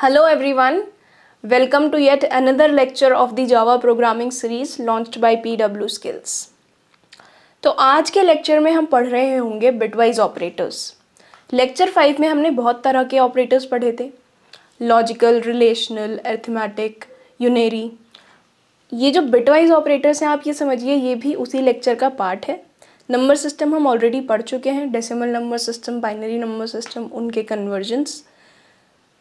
Hello everyone, welcome to yet another lecture of the Java programming series launched by PW Skills. तो आज के lecture में हम पढ़ रहे होंगे बिटवाइज ऑपरेटर्स लेक्चर फाइव में हमने बहुत तरह के ऑपरेटर्स पढ़े थे लॉजिकल रिलेशनल एर्थमेटिक यूनेरी ये जो बिटवाइज ऑपरेटर्स हैं आप ये समझिए ये भी उसी लेक्चर का पार्ट है नंबर सिस्टम हम ऑलरेडी पढ़ चुके हैं decimal number system binary number system उनके कन्वर्जेंस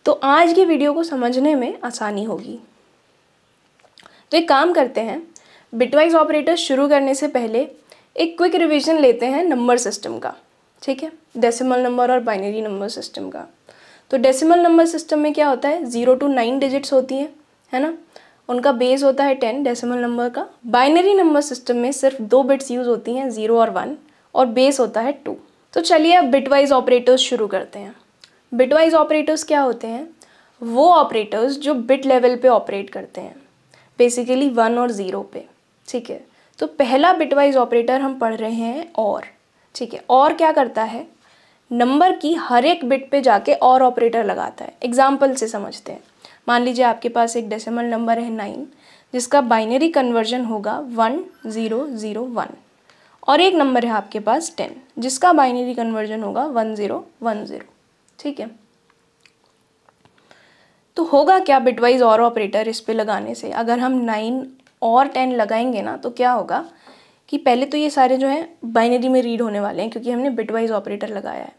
तो आज की वीडियो को समझने में आसानी होगी तो एक काम करते हैं बिटवाइज ऑपरेटर शुरू करने से पहले एक क्विक रिवीजन लेते हैं नंबर सिस्टम का ठीक है डेसिमल नंबर और बाइनरी नंबर सिस्टम का तो डेसिमल नंबर सिस्टम में क्या होता है ज़ीरो टू नाइन डिजिट्स होती हैं है ना उनका बेस होता है टेन डेसिमल नंबर का बाइनरी नंबर सिस्टम में सिर्फ दो बिट्स यूज़ होती हैं ज़ीरो और वन और बेस होता है टू तो चलिए अब बिटवाइज ऑपरेटर्स शुरू करते हैं बिटवाइज ऑपरेटर्स क्या होते हैं वो ऑपरेटर्स जो बिट लेवल पे ऑपरेट करते हैं बेसिकली वन और ज़ीरो पे ठीक है तो पहला बिटवाइज ऑपरेटर हम पढ़ रहे हैं और ठीक है और क्या करता है नंबर की हर एक बिट पे जाके और ऑपरेटर लगाता है एग्जाम्पल से समझते हैं मान लीजिए आपके पास एक डेसिमल नंबर है नाइन जिसका बाइनरी कन्वर्जन होगा वन ज़ीरो ज़ीरो वन और एक नंबर है आपके पास टेन जिसका बाइनरी कन्वर्जन होगा वन ज़ीरो वन ज़ीरो ठीक है तो होगा क्या बिटवाइज और ऑपरेटर इस पे लगाने से अगर हम नाइन और टेन लगाएंगे ना तो क्या होगा कि पहले तो ये सारे जो हैं बाइनरी में रीड होने वाले हैं क्योंकि हमने बिटवाइज ऑपरेटर लगाया है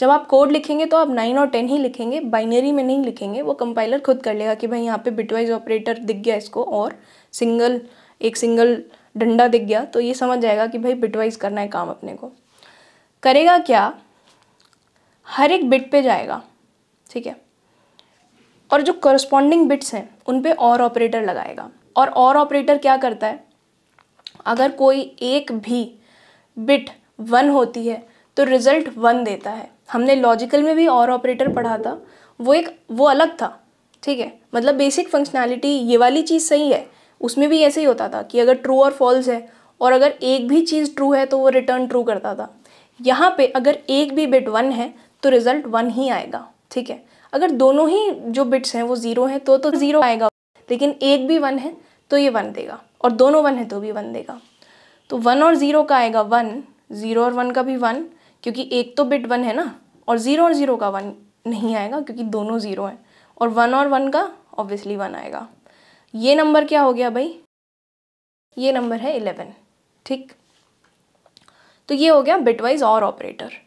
जब आप कोड लिखेंगे तो आप नाइन और टेन ही लिखेंगे बाइनरी में नहीं लिखेंगे वो कंपाइलर खुद कर लेगा कि भाई यहाँ पे बिटवाइज ऑपरेटर दिख गया इसको और सिंगल एक सिंगल डंडा दिख गया तो ये समझ जाएगा कि भाई बिटवाइज करना है काम अपने को करेगा क्या हर एक बिट पे जाएगा ठीक है और जो करस्पॉन्डिंग बिट्स हैं उन पे और ऑपरेटर लगाएगा और और ऑपरेटर क्या करता है अगर कोई एक भी बिट वन होती है तो रिजल्ट वन देता है हमने लॉजिकल में भी और ऑपरेटर पढ़ा था वो एक वो अलग था ठीक है मतलब बेसिक फंक्शनैलिटी ये वाली चीज़ सही है उसमें भी ऐसे ही होता था कि अगर ट्रू और फॉल्स है और अगर एक भी चीज़ ट्रू है तो वो रिटर्न ट्रू करता था यहाँ पे अगर एक भी बिट वन है तो रिजल्ट वन ही आएगा ठीक है अगर दोनों ही जो बिट्स हैं वो ज़ीरो हैं तो तो ज़ीरो आएगा लेकिन एक भी वन है तो ये वन देगा और दोनों वन है तो भी वन देगा तो वन और ज़ीरो का आएगा वन ज़ीरो और वन का भी वन क्योंकि एक तो बिट वन है ना और ज़ीरो और ज़ीरो का वन नहीं आएगा क्योंकि दोनों ज़ीरो हैं और वन और वन का ऑब्वियसली वन आएगा ये नंबर क्या हो गया भाई ये नंबर है इलेवन ठीक तो ये हो गया बिटवाइज और ऑपरेटर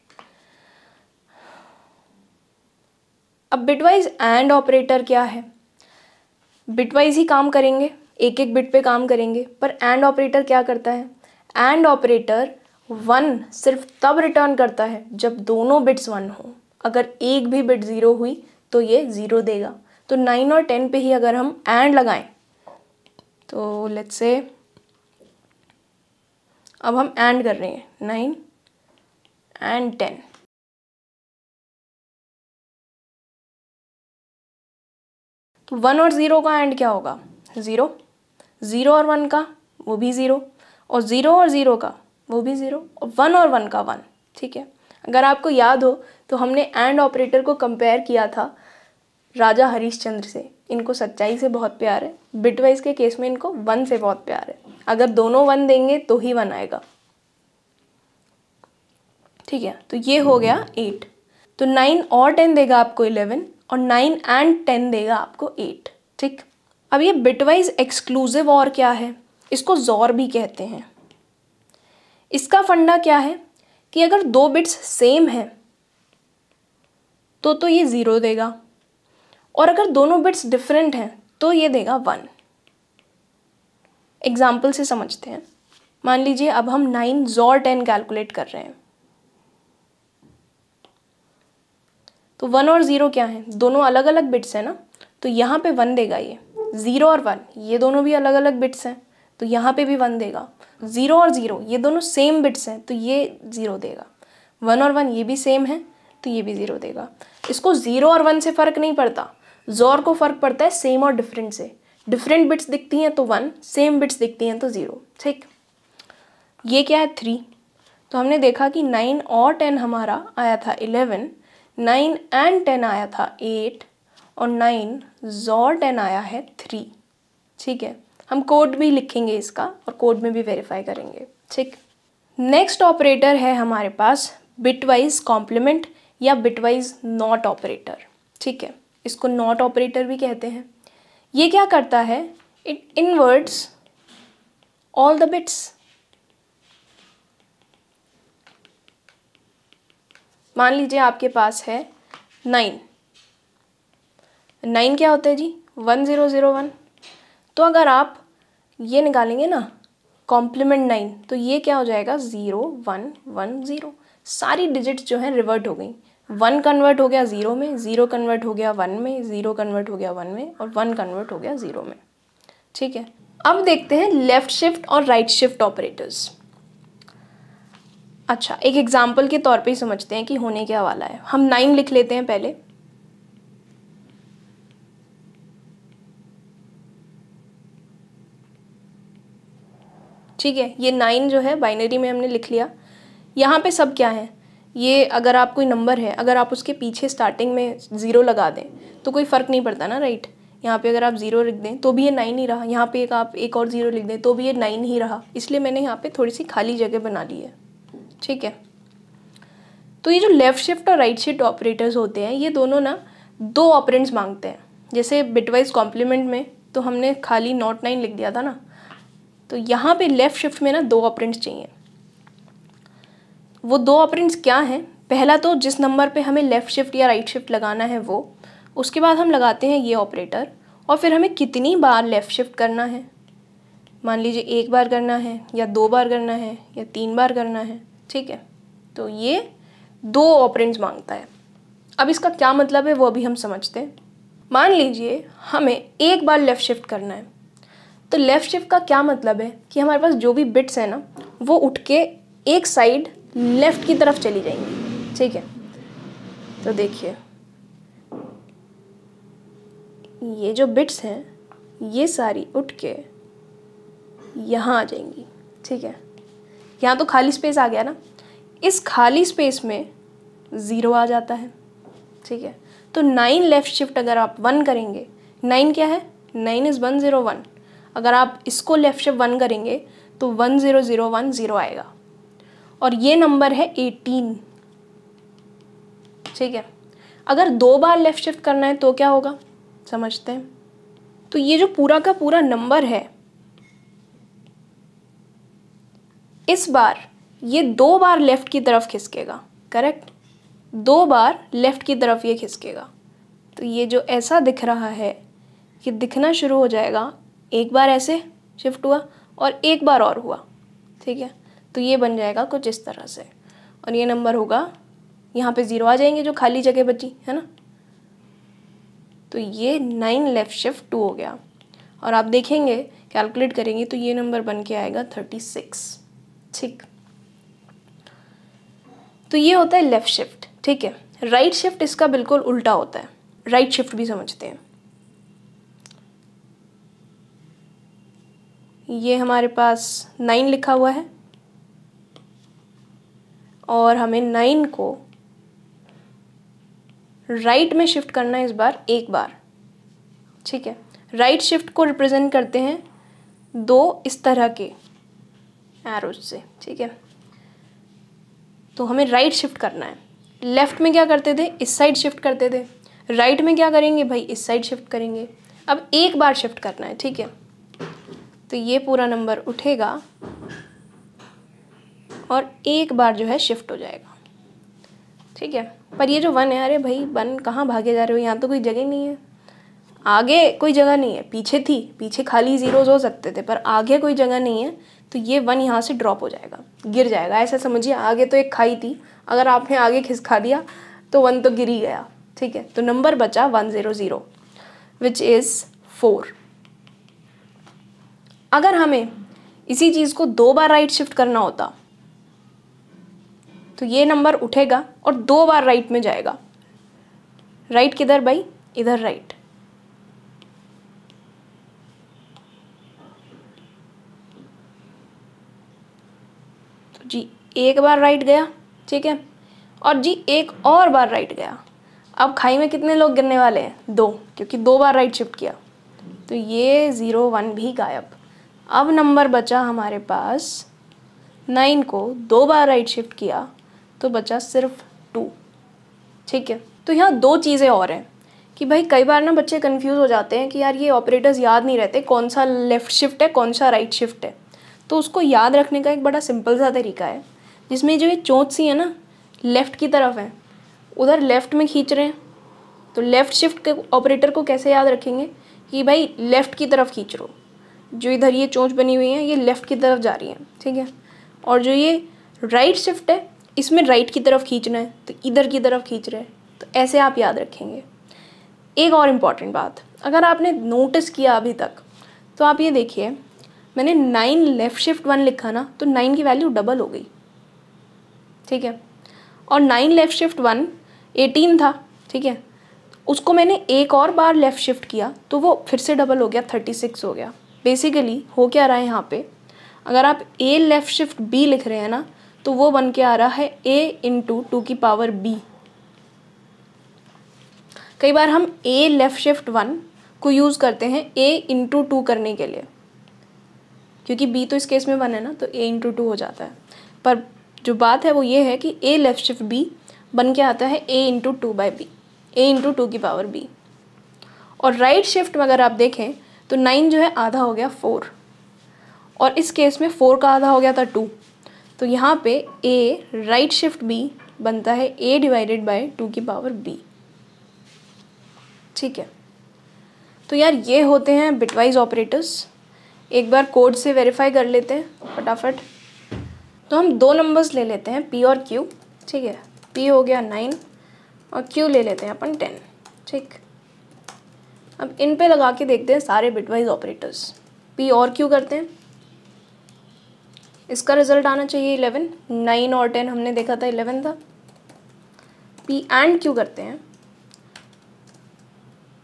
अब बिटवाइज एंड ऑपरेटर क्या है बिटवाइज ही काम करेंगे एक एक बिट पे काम करेंगे पर एंड ऑपरेटर क्या करता है एंड ऑपरेटर वन सिर्फ तब रिटर्न करता है जब दोनों बिट्स वन हो अगर एक भी बिट ज़ीरो हुई तो ये ज़ीरो देगा तो नाइन और टेन पे ही अगर हम एंड लगाएं तो लेट्स से अब हम एंड कर रहे हैं नाइन एंड टेन वन और ज़ीरो का एंड क्या होगा ज़ीरो ज़ीरो और वन का वो भी ज़ीरो और ज़ीरो और ज़ीरो का वो भी ज़ीरो और वन और वन का वन ठीक है अगर आपको याद हो तो हमने एंड ऑपरेटर को कंपेयर किया था राजा चंद्र से इनको सच्चाई से बहुत प्यार है बिटवाइज के केस में इनको वन से बहुत प्यार है अगर दोनों वन देंगे तो ही वन आएगा ठीक है तो ये हो गया एट तो नाइन और टेन देगा आपको इलेवन और नाइन एंड टेन देगा आपको एट ठीक अब ये बिटवाइज एक्सक्लूसिव और क्या है इसको जोर भी कहते हैं इसका फंडा क्या है कि अगर दो बिट्स सेम हैं तो तो ये ज़ीरो देगा और अगर दोनों बिट्स डिफरेंट हैं तो ये देगा वन एग्ज़ाम्पल से समझते हैं मान लीजिए अब हम नाइन ज़ोर टेन कैलकुलेट कर रहे हैं तो वन और ज़ीरो क्या है दोनों अलग अलग बिट्स हैं ना तो यहाँ पे वन देगा ये ज़ीरो और वन ये दोनों भी अलग अलग बिट्स हैं तो यहाँ पे भी वन देगा ज़ीरो और ज़ीरो ये दोनों सेम बिट्स हैं तो ये ज़ीरो देगा वन और वन ये भी सेम है तो ये भी ज़ीरो देगा इसको ज़ीरो और वन से फ़र्क नहीं पड़ता जोर को फ़र्क पड़ता है सेम और डिफरेंट से डिफरेंट बिट्स दिखती हैं तो वन सेम बिट्स दिखती हैं तो ज़ीरो ठीक ये क्या है थ्री तो हमने देखा कि नाइन और टेन हमारा आया था इलेवन नाइन एंड टेन आया था एट और नाइन जॉर टेन आया है थ्री ठीक है हम कोड भी लिखेंगे इसका और कोड में भी वेरीफाई करेंगे ठीक नेक्स्ट ऑपरेटर है हमारे पास बिटवाइज कॉम्प्लीमेंट या बिटवाइज नॉट ऑपरेटर ठीक है इसको नॉट ऑपरेटर भी कहते हैं ये क्या करता है it inverts all the bits मान लीजिए आपके पास है नाइन नाइन क्या होता है जी वन ज़ीरो ज़ीरो वन तो अगर आप ये निकालेंगे ना कॉम्प्लीमेंट नाइन तो ये क्या हो जाएगा ज़ीरो वन वन ज़ीरो सारी डिजिट्स जो हैं रिवर्ट हो गई वन कन्वर्ट हो गया ज़ीरो में ज़ीरो कन्वर्ट हो गया वन में ज़ीरो कन्वर्ट हो गया वन में और वन कन्वर्ट हो गया ज़ीरो में ठीक है अब देखते हैं लेफ़्ट शिफ्ट और राइट शिफ्ट ऑपरेटर्स अच्छा एक एग्जाम्पल के तौर पे ही समझते हैं कि होने क्या वाला है हम नाइन लिख लेते हैं पहले ठीक है ये नाइन जो है बाइनरी में हमने लिख लिया यहाँ पे सब क्या है ये अगर आप कोई नंबर है अगर आप उसके पीछे स्टार्टिंग में ज़ीरो लगा दें तो कोई फ़र्क नहीं पड़ता ना राइट यहाँ पे अगर आप ज़ीरो लिख दें तो भी ये नाइन ही रहा यहाँ पे एक आप एक और ज़ीरो लिख दें तो भी ये नाइन ही रहा इसलिए मैंने यहाँ पे थोड़ी सी खाली जगह बना ली है ठीक है तो ये जो लेफ़्ट शिफ्ट और राइट शिफ्ट ऑपरेटर्स होते हैं ये दोनों ना दो ऑपरेंट्स मांगते हैं जैसे बिटवाइज कॉम्प्लीमेंट में तो हमने खाली नॉट नाइन लिख दिया था ना तो यहाँ पे लेफ़्ट शिफ्ट में ना दो ऑपरेंट्स चाहिए वो दो ऑपरेंट्स क्या हैं पहला तो जिस नंबर पे हमें लेफ़्ट शिफ्ट या राइट शिफ्ट लगाना है वो उसके बाद हम लगाते हैं ये ऑपरेटर और फिर हमें कितनी बार लेफ़्ट शिफ्ट करना है मान लीजिए एक बार करना है या दो बार करना है या तीन बार करना है ठीक है तो ये दो ऑपरेंट्स मांगता है अब इसका क्या मतलब है वो अभी हम समझते हैं मान लीजिए हमें एक बार लेफ़्ट शिफ्ट करना है तो लेफ़्ट शिफ्ट का क्या मतलब है कि हमारे पास जो भी बिट्स हैं ना वो उठ के एक साइड लेफ़्ट की तरफ चली जाएंगी ठीक है तो देखिए ये जो बिट्स हैं ये सारी उठ के यहाँ आ जाएंगी ठीक है यहाँ तो खाली स्पेस आ गया ना इस खाली स्पेस में ज़ीरो आ जाता है ठीक है तो नाइन लेफ़्ट शिफ्ट अगर आप वन करेंगे नाइन क्या है nine is one zero one अगर आप इसको लेफ़्ट शिफ्ट वन करेंगे तो one zero zero one zero आएगा और ये नंबर है एटीन ठीक है अगर दो बार लेफ़्ट शिफ्ट करना है तो क्या होगा समझते हैं तो ये जो पूरा का पूरा नंबर है इस बार ये दो बार लेफ़्ट की तरफ खिसकेगा करेक्ट दो बार लेफ़्ट की तरफ ये खिसकेगा तो ये जो ऐसा दिख रहा है ये दिखना शुरू हो जाएगा एक बार ऐसे शिफ्ट हुआ और एक बार और हुआ ठीक है तो ये बन जाएगा कुछ इस तरह से और ये नंबर होगा यहाँ पे ज़ीरो आ जाएंगे जो खाली जगह बची है ना तो ये नाइन लेफ़्ट शिफ्ट टू हो गया और आप देखेंगे कैलकुलेट करेंगे तो ये नंबर बन के आएगा थर्टी सिक्स ठीक तो ये होता है लेफ़्ट शिफ्ट ठीक है राइट शिफ्ट इसका बिल्कुल उल्टा होता है राइट शिफ्ट भी समझते हैं ये हमारे पास नाइन लिखा हुआ है और हमें नाइन को राइट में शिफ्ट करना है इस बार एक बार ठीक है राइट शिफ्ट को रिप्रेजेंट करते हैं दो इस तरह के एरोज से ठीक है तो हमें राइट शिफ्ट करना है लेफ़्ट में क्या करते थे इस साइड शिफ्ट करते थे राइट right में क्या करेंगे भाई इस साइड शिफ्ट करेंगे अब एक बार शिफ्ट करना है ठीक है तो ये पूरा नंबर उठेगा और एक बार जो है शिफ्ट हो जाएगा ठीक है पर ये जो वन है अरे भाई वन कहाँ भागे जा रहे हो यहाँ तो कोई जगह नहीं है आगे कोई जगह नहीं है पीछे थी पीछे खाली ज़ीरोज़ हो सकते थे पर आगे कोई जगह नहीं है तो ये वन यहाँ से ड्रॉप हो जाएगा गिर जाएगा ऐसा समझिए आगे तो एक खाई थी अगर आपने आगे खिसका दिया तो वन तो गिर ही गया ठीक है तो नंबर बचा one zero zero which is four अगर हमें इसी चीज़ को दो बार राइट शिफ्ट करना होता तो ये नंबर उठेगा और दो बार राइट में जाएगा राइट किधर भाई इधर राइट एक बार राइट गया ठीक है और जी एक और बार राइट गया अब खाई में कितने लोग गिरने वाले हैं दो क्योंकि दो बार राइट शिफ्ट किया तो ये ज़ीरो वन भी गायब अब नंबर बचा हमारे पास नाइन को दो बार राइट शिफ्ट किया तो बचा सिर्फ टू ठीक है तो यहाँ दो चीज़ें और हैं कि भाई कई बार ना बच्चे कंफ्यूज हो जाते हैं कि यार ये ऑपरेटर्स याद नहीं रहते कौन सा लेफ़्ट शिफ्ट है कौन सा राइट शिफ्ट है तो उसको याद रखने का एक बड़ा सिंपल सा तरीका है जिसमें जो ये चोंच सी है ना लेफ़्ट की तरफ है उधर लेफ़्ट में खींच रहे हैं तो लेफ़्ट शिफ्ट के ऑपरेटर को कैसे याद रखेंगे कि भाई लेफ़्ट की तरफ खींच रो जो इधर ये चोंच बनी हुई है ये लेफ़्ट की तरफ जा रही है ठीक है और जो ये राइट शिफ्ट है इसमें राइट की तरफ खींचना है तो इधर की तरफ खींच रहे हैं तो ऐसे आप याद रखेंगे एक और इम्पॉर्टेंट बात अगर आपने नोटिस किया अभी तक तो आप ये देखिए मैंने नाइन लेफ़्ट शिफ्ट वन लिखा ना तो नाइन की वैल्यू डबल हो गई ठीक है और nine left shift one eighteen था ठीक है उसको मैंने एक और बार लेफ़्ट शिफ्ट किया तो वो फिर से डबल हो गया थर्टी सिक्स हो गया बेसिकली हो क्या रहा है यहाँ पे अगर आप ए लेफ़्ट शिफ्ट बी लिख रहे हैं ना तो वो बन के आ रहा है ए इंटू टू की पावर बी कई बार हम ए लेफ़्ट शिफ्ट वन को यूज़ करते हैं ए इंटू टू करने के लिए क्योंकि बी तो इस केस में वन है ना तो ए इंटू टू हो जाता है पर जो बात है वो ये है कि ए लेफ़्ट शिफ्ट बी बन के आता है A into two by B A into two की पावर बी और राइट शिफ्ट में अगर आप देखें तो नाइन जो है आधा हो गया फोर और इस केस में फोर का आधा हो गया था टू तो यहाँ पे ए राइट शिफ्ट बी बनता है ए डिवाइडेड बाय टू की पावर बी ठीक है तो यार ये होते हैं बिटवाइज ऑपरेटर्स एक बार कोड से वेरीफाई कर लेते हैं फटाफट तो हम दो नंबर्स ले लेते हैं पी और क्यू ठीक है पी हो गया नाइन और क्यू ले लेते हैं अपन टेन ठीक अब इन पे लगा के देखते हैं सारे बिटवाइज ऑपरेटर्स पी और क्यू करते हैं इसका रिजल्ट आना चाहिए इलेवन नाइन और टेन हमने देखा था इलेवन था पी एंड क्यू करते हैं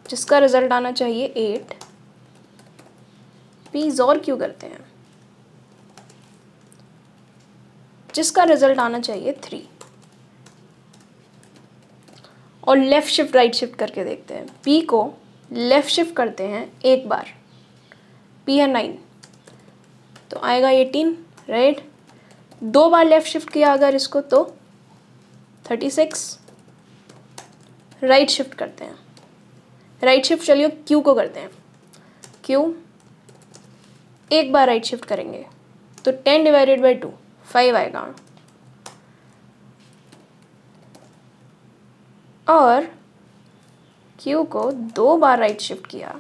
जिसका रिजल्ट आना चाहिए एट पीज और क्यू करते हैं जिसका रिजल्ट आना चाहिए थ्री और लेफ़्ट शिफ्ट राइट शिफ्ट करके देखते हैं पी को लेफ़्ट शिफ्ट करते हैं एक बार पी है नाइन तो आएगा एटीन राइट दो बार लेफ़्ट शिफ्ट किया अगर इसको तो थर्टी सिक्स राइट शिफ्ट करते हैं राइट शिफ्ट चलिए क्यू को करते हैं क्यू एक बार राइट शिफ्ट करेंगे तो ten divided by two five आएगा और क्यू को दो बार राइट शिफ्ट किया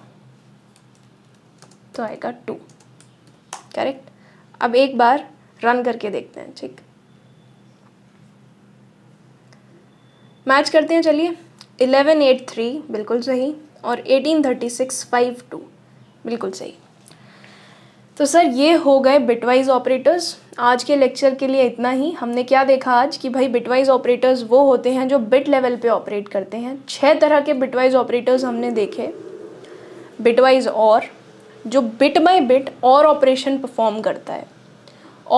तो आएगा टू करेक्ट अब एक बार रन करके देखते हैं ठीक मैच करते हैं चलिए इलेवन एट थ्री बिल्कुल सही और eighteen thirty six five two बिल्कुल सही तो सर ये हो गए बिटवाइज ऑपरेटर्स आज के लेक्चर के लिए इतना ही हमने क्या देखा आज कि भाई बिटवाइज ऑपरेटर्स वो होते हैं जो बिट लेवल पे ऑपरेट करते हैं छह तरह के बिटवाइज ऑपरेटर्स हमने देखे बिटवाइज और जो बिट बाय बिट और ऑपरेशन परफॉर्म करता है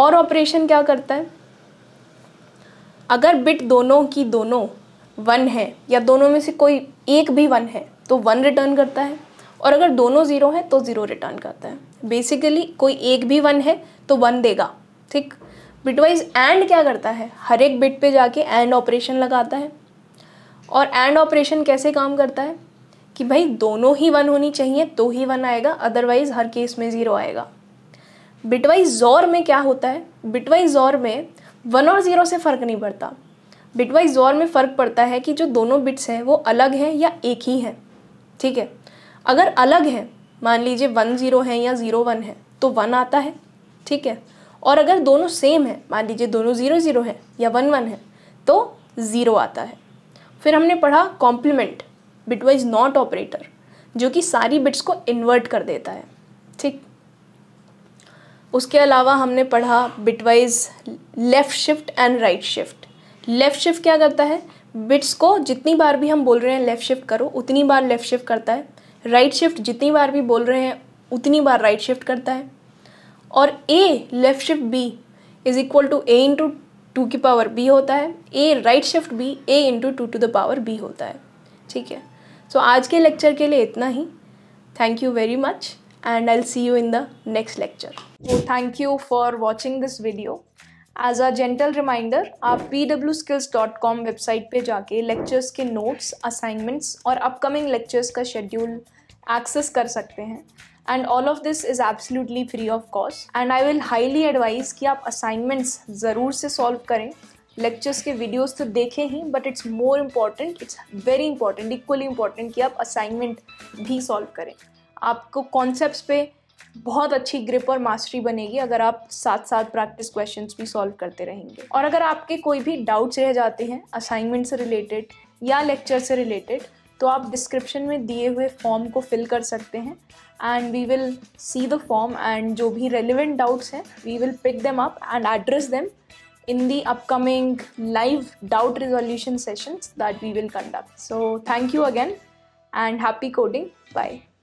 और ऑपरेशन क्या करता है अगर बिट दोनों की दोनों वन है या दोनों में से कोई एक भी वन है तो वन रिटर्न करता है और अगर दोनों ज़ीरो हैं तो ज़ीरो रिटर्न करता है बेसिकली कोई एक भी वन है तो वन देगा ठीक बिटवाइज एंड क्या करता है हर एक बिट पे जाके एंड ऑपरेशन लगाता है और एंड ऑपरेशन कैसे काम करता है कि भाई दोनों ही वन होनी चाहिए तो ही वन आएगा अदरवाइज हर केस में ज़ीरो आएगा बिटवाइज जोर में क्या होता है बिटवाइज जोर में वन और ज़ीरो से फ़र्क नहीं पड़ता बिटवाइज जोर में फ़र्क पड़ता है कि जो दोनों बिट्स हैं वो अलग हैं या एक ही हैं ठीक है अगर अलग हैं मान लीजिए वन ज़ीरो है या ज़ीरो वन है तो वन आता है ठीक है और अगर दोनों सेम है मान लीजिए दोनों ज़ीरो ज़ीरो है या वन वन है तो ज़ीरो आता है फिर हमने पढ़ा कॉम्प्लीमेंट बिटवाइज नॉट ऑपरेटर जो कि सारी बिट्स को इन्वर्ट कर देता है ठीक उसके अलावा हमने पढ़ा bitwise left shift and right shift left shift क्या करता है बिट्स को जितनी बार भी हम बोल रहे हैं लेफ़्ट शिफ्ट करो उतनी बार लेफ़्ट शिफ्ट करता है राइट शिफ्ट जितनी बार भी बोल रहे हैं उतनी बार राइट शिफ्ट करता है और A left shift B is equal to A into two की पावर बी होता है A right shift B A into two to the power B होता है ठीक है सो so, आज के लेक्चर के लिए इतना ही thank you very much and I'll see you in the next lecture. So thank you for watching this video as a gentle reminder आप कॉम वेबसाइट पर जाके लेक्चर्स के नोट्स असाइनमेंट्स और अपकमिंग लेक्चर्स का शेड्यूल एक्सेस कर सकते हैं and all of this is absolutely free of cost and I will highly advise कि आप असाइनमेंट्स ज़रूर से सॉल्व करें लेक्चर्स के वीडियोस तो देखे ही but it's more important it's very important equally important कि आप असाइनमेंट भी सॉल्व करें आपको कॉन्सेप्ट पे बहुत अच्छी ग्रिप और मास्टरी बनेगी अगर आप साथ साथ प्रैक्टिस क्वेश्चंस भी सॉल्व करते रहेंगे और अगर आपके कोई भी डाउट्स रह जाते हैं असाइनमेंट से रिलेटेड या लेक्चर से रिलेटेड तो आप डिस्क्रिप्शन में दिए हुए फॉर्म को फिल कर सकते हैं and we will see the form and जो भी रेलिवेंट डाउट्स हैं we will pick them up and address them in the upcoming live doubt resolution session that we will conduct so thank you again and happy coding bye